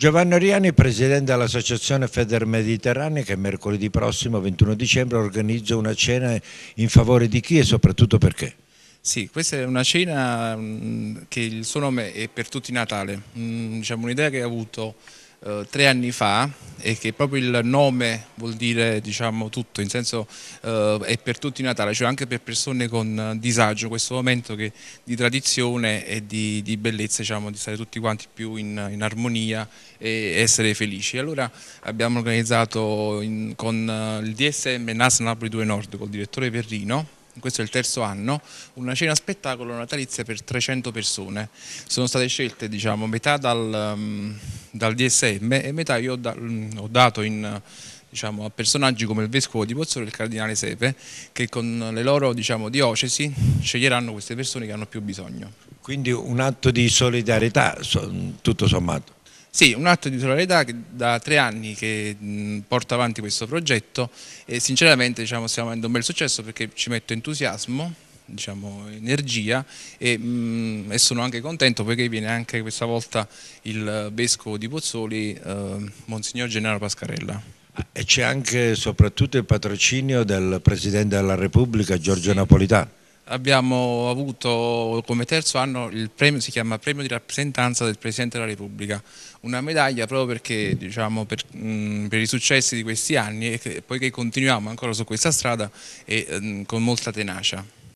Giovanni Oriani, presidente dell'Associazione Feder Mediterranea, che mercoledì prossimo, 21 dicembre, organizza una cena in favore di chi e soprattutto perché? Sì, questa è una cena mm, che il suo nome è per tutti Natale, mm, diciamo un'idea che ha avuto eh, tre anni fa e che proprio il nome vuol dire diciamo, tutto, in senso eh, è per tutti Natale, cioè anche per persone con eh, disagio, questo momento che, di tradizione e di, di bellezza, diciamo, di stare tutti quanti più in, in, armonia e essere felici. Allora abbiamo organizzato in, con eh, il DSM NAS Napoli 2 Nord col direttore Perrino questo è il terzo anno, una cena spettacolo natalizia per 300 persone. Sono state scelte diciamo, metà dal, ehm, dal, DSM e metà io ho, da, mm, ho dato in, diciamo, a personaggi come il Vescovo di Pozzuolo e il Cardinale Sepe, che con le loro diciamo, diocesi sceglieranno queste persone che hanno più bisogno. Quindi un atto di solidarietà tutto sommato. Sì, un atto di titolarità che da tre anni che porta avanti questo progetto e sinceramente diciamo, stiamo avendo un bel successo perché ci metto entusiasmo, diciamo, energia e, mh, e, sono anche contento perché viene anche questa volta il vescovo di Pozzoli, eh, Monsignor Gennaro Pascarella. Ah, e c'è anche soprattutto il patrocinio del Presidente della Repubblica Giorgio sì. Napolitano abbiamo avuto come terzo anno il premio, si chiama Premio di rappresentanza del Presidente della Repubblica, una medaglia proprio perché, diciamo, per, mh, mm, per, i successi di questi anni e che, poiché continuiamo ancora su questa strada e mh, mm, con molta tenacia.